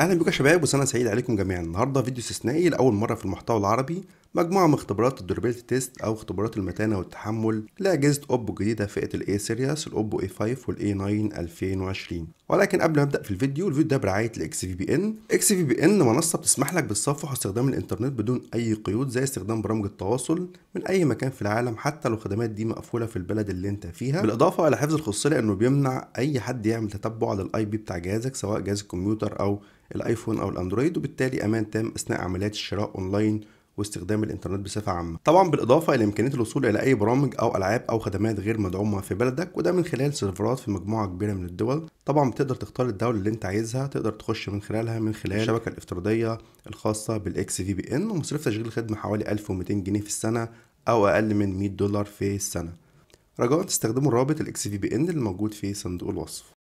اهلا بيكم يا شباب وسنه سعيد عليكم جميعا النهارده فيديو استثنائي لاول مره في المحتوى العربي مجموعه من اختبارات الدورابيلتي تيست او اختبارات المتانه والتحمل لاجهزه اوبو الجديده فئه الاي سيرياس الاوبو اي 5 والاي 9 2020 ولكن قبل ما ابدا في الفيديو الفيديو ده برعايه الاكس في بي ان اكس في بي ان منصه بتسمح لك بالتصفح واستخدام الانترنت بدون اي قيود زي استخدام برامج التواصل من اي مكان في العالم حتى لو الخدمات دي مقفوله في البلد اللي انت فيها بالاضافه الى حفظ الخصوصيه لانه بيمنع اي حد يعمل تتبع للاي بي بتاع جهازك سواء جهاز الكمبيوتر او الايفون او الاندرويد وبالتالي امان تام اثناء عمليات الشراء اونلاين واستخدام الانترنت بصفه عامه طبعا بالاضافه الى امكانيه الوصول الى اي برامج او العاب او خدمات غير مدعومه في بلدك وده من خلال سيرفرات في مجموعه كبيره من الدول طبعا بتقدر تختار الدوله اللي انت عايزها تقدر تخش من خلالها من خلال الشبكه الافتراضيه الخاصه بالاكس في بي ان ومصروف تشغيل الخدمه حوالي 1200 جنيه في السنه او اقل من 100 دولار في السنه رجاء تستخدموا الرابط الاكس في بي ان الموجود في صندوق الوصف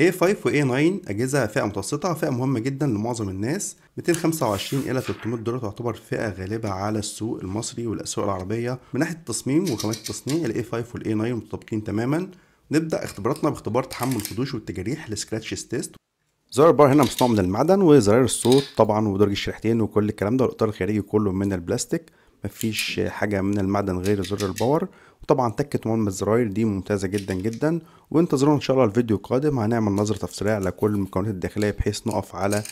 A5 و A9 أجهزة فئة متوسطة فئة مهمة جدا لمعظم الناس 225 إلى 300 دولار تعتبر فئة غالبة على السوق المصري والأسواق العربية من ناحية التصميم وخامات التصنيع الـ A5 والـ A9 متطابقين تماما نبدأ اختباراتنا باختبار تحمل الخدوش والتجاريح السكراتشز تيست زرار البار هنا مصنوع من المعدن وزرار الصوت طبعا ودرج الشريحتين وكل الكلام ده والإطار الخارجي كله من البلاستيك مفيش حاجه من المعدن غير زر الباور وطبعا تكه مهمة الزراير دي ممتازه جدا جدا وانتظرونا ان شاء الله الفيديو القادم هنعمل نظره تفصيليه على كل المكونات الداخليه بحيث نقف على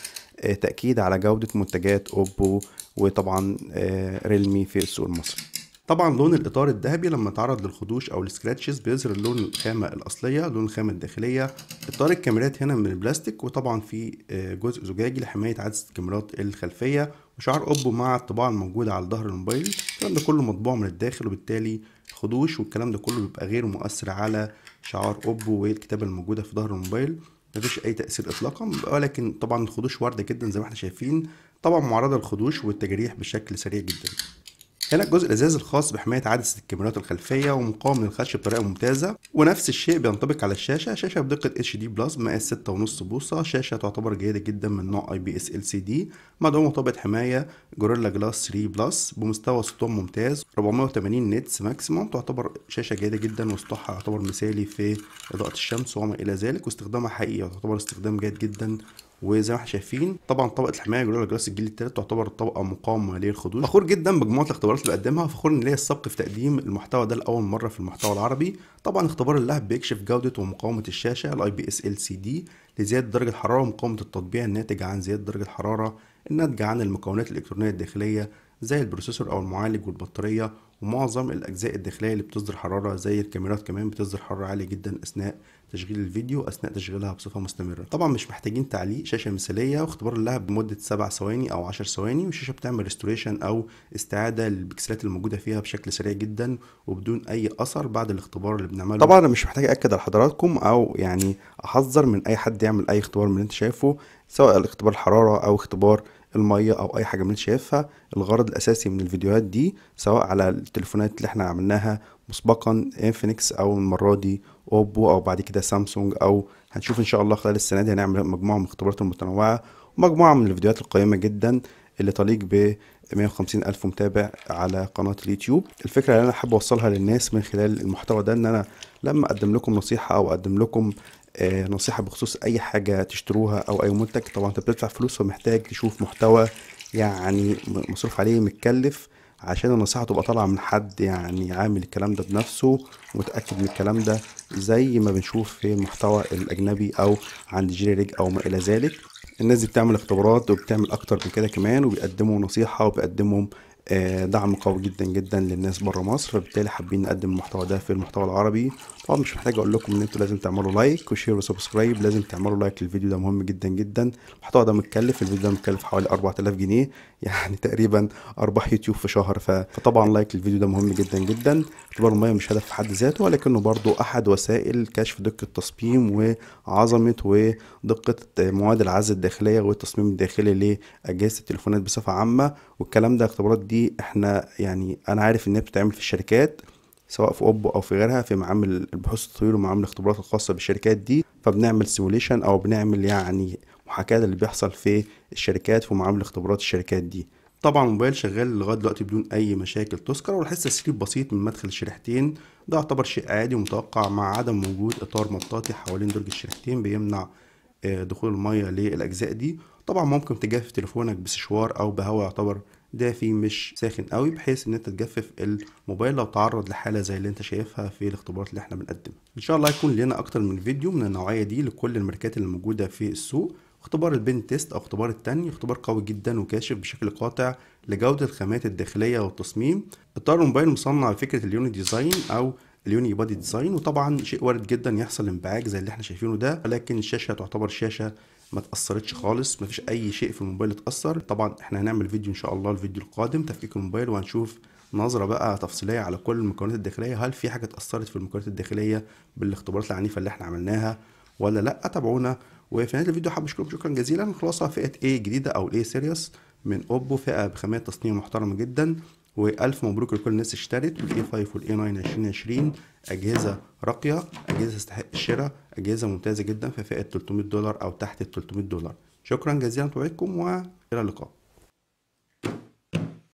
آه، تاكيد على جوده منتجات اوبو وطبعا آه، ريلمي في السوق المصري طبعا لون الاطار الذهبي لما تعرض للخدوش او السكراتشز بيظهر لون الخامه الاصليه لون الخامه الداخليه اطار الكاميرات هنا من البلاستيك وطبعا في آه، جزء زجاجي لحمايه عدسه الكاميرات الخلفيه وشعار اوبو مع الطباعه الموجوده على ظهر الموبايل الكلام ده كله مطبوع من الداخل وبالتالي خدوش والكلام ده كله بيبقى غير مؤثر على شعار اوبو والكتابه الموجوده في ظهر الموبايل مفيش اي تاثير اطلاقا ولكن طبعا الخدوش وارده جدا زي ما احنا شايفين طبعا معرضه للخدوش والتجريح بشكل سريع جدا هنا الجزء الازاز الخاص بحمايه عدسه الكاميرات الخلفيه ومقاوم للخدش بطريقه ممتازه ونفس الشيء بينطبق على الشاشه شاشه بدقه اتش دي بلس مقاس 6.5 بوصه شاشه تعتبر جيده جدا من نوع اي بي اس ال سي دي مدعومه طابعه حمايه جوريلا جلاس 3 بلس بمستوى سطوع ممتاز 480 نتس ماكسيموم تعتبر شاشه جيده جدا وسطحها يعتبر مثالي في اضاءه الشمس وما الى ذلك واستخدامها حقيقي يعتبر استخدام جيد جدا وزي ما احنا شايفين طبعا طبقه الحمايه جلولا جلاس الجيل الثالث تعتبر طبقه مقاومه للخدوش فخور جدا بمجموعه الاختبارات اللي بقدمها فخور ان ليا السبق في تقديم المحتوى ده لاول مره في المحتوى العربي طبعا اختبار اللعب بيكشف جوده ومقاومه الشاشه الاي بي اس ال سي دي لزياده درجه الحراره ومقاومه التطبيع الناتج عن زياده درجه الحراره الناتجه عن المكونات الالكترونيه الداخليه زي البروسيسور أو المعالج والبطارية ومعظم الأجزاء الداخلية اللي بتصدر حرارة زي الكاميرات كمان بتصدر حرارة عالية جدا أثناء تشغيل الفيديو أثناء تشغيلها بصفة مستمرة طبعا مش محتاجين تعليق شاشة مثالية واختبار لها بمدة 7 ثواني أو 10 ثواني والشاشة بتعمل ريستوريشن أو استعادة للبكسلات الموجودة فيها بشكل سريع جدا وبدون أي أثر بعد الاختبار اللي بنعمله طبعا أنا مش محتاج أكد على حضراتكم أو يعني أحذر من أي حد يعمل أي اختبار من اللي أنت شايفه سواء الاختبار الحرارة أو اختبار الميه او اي حاجه من شايفها الغرض الاساسي من الفيديوهات دي سواء على التليفونات اللي احنا عملناها مسبقا انفينكس او المره دي اوبو او بعد كده سامسونج او هنشوف ان شاء الله خلال السنه دي هنعمل مجموعه من الاختبارات المتنوعه ومجموعه من الفيديوهات القيمه جدا اللي تليق ب 150 ألف متابع على قناة اليوتيوب الفكرة اللي أنا حابب أوصلها للناس من خلال المحتوى ده إن أنا لما أقدم لكم نصيحة أو أقدم لكم آه، نصيحه بخصوص اي حاجه تشتروها او اي منتج طبعا انت بتدفع فلوس فمحتاج تشوف محتوى يعني مصروف عليه متكلف عشان النصيحه تبقى طالعه من حد يعني عامل الكلام ده بنفسه ومتاكد من الكلام ده زي ما بنشوف في المحتوى الاجنبي او عند جيري ريج او ما الى ذلك الناس دي بتعمل اختبارات وبتعمل اكتر من كده كمان وبيقدموا نصيحه وبيقدموا آه، دعم قوي جدا جدا للناس بره مصر فبالتالي حابين نقدم المحتوى ده في المحتوى العربي طبعا مش محتاج اقول لكم ان انتوا لازم تعملوا لايك وشير وسبسكرايب لازم تعملوا لايك للفيديو ده مهم جدا جدا المحتوى ده متكلف الفيديو ده متكلف حوالي 4000 جنيه يعني تقريبا ارباح يوتيوب في شهر فطبعا لايك للفيديو ده مهم جدا جدا اعتبار الميه مش هدف في حد ذاته ولكنه برضو احد وسائل كشف دقه التصميم وعظمه ودقه مواد العزل الداخليه والتصميم الداخلي لاجهزه التليفونات بصفه عامه والكلام ده اختبارات دي دي احنا يعني انا عارف ان هي بتتعمل في الشركات سواء في اوبو او في غيرها في معامل البحوث التطوير ومعامل الاختبارات الخاصه بالشركات دي فبنعمل سيموليشن او بنعمل يعني محاكاه اللي بيحصل في الشركات في معامل اختبارات الشركات دي طبعا الموبايل شغال لغايه دلوقتي بدون اي مشاكل تذكر ولاحظت تسريب بسيط من مدخل الشريحتين ده يعتبر شيء عادي ومتوقع مع عدم وجود اطار مطاطي حوالين درج الشريحتين بيمنع آه، دخول الميه للاجزاء دي طبعا ممكن تجاه تليفونك بسشوار او بهواء يعتبر دافي مش ساخن قوي بحيث ان انت تجفف الموبايل لو تعرض لحاله زي اللي انت شايفها في الاختبارات اللي احنا بنقدمها ان شاء الله يكون لنا اكتر من فيديو من النوعيه دي لكل الماركات اللي موجوده في السوق اختبار البين تيست او اختبار التاني اختبار قوي جدا وكاشف بشكل قاطع لجودة الخامات الداخلية والتصميم اطار الموبايل مصنع فكرة اليوني ديزاين او اليوني بادي ديزاين وطبعا شيء وارد جدا يحصل انبعاج زي اللي احنا شايفينه ده ولكن الشاشة تعتبر شاشة ما تاثرتش خالص ما فيش اي شيء في الموبايل اتاثر طبعا احنا هنعمل فيديو ان شاء الله الفيديو القادم تفكيك الموبايل وهنشوف نظرة بقى تفصيلية على كل المكونات الداخلية هل في حاجة اتأثرت في المكونات الداخلية بالاختبارات العنيفة اللي احنا عملناها ولا لا تابعونا وفي نهاية الفيديو حابب اشكركم شكرا جزيلا خلاصة فئة A جديدة او A سيريس من اوبو فئة بخامات تصنيع محترمة جدا والف مبروك لكل الناس اشترت والاي 5 والاي 9 2020 اجهزه راقيه اجهزه تستحق الشراء اجهزه ممتازه جدا في فئه 300 دولار او تحت ال 300 دولار شكرا جزيلا لتوعيتكم والى اللقاء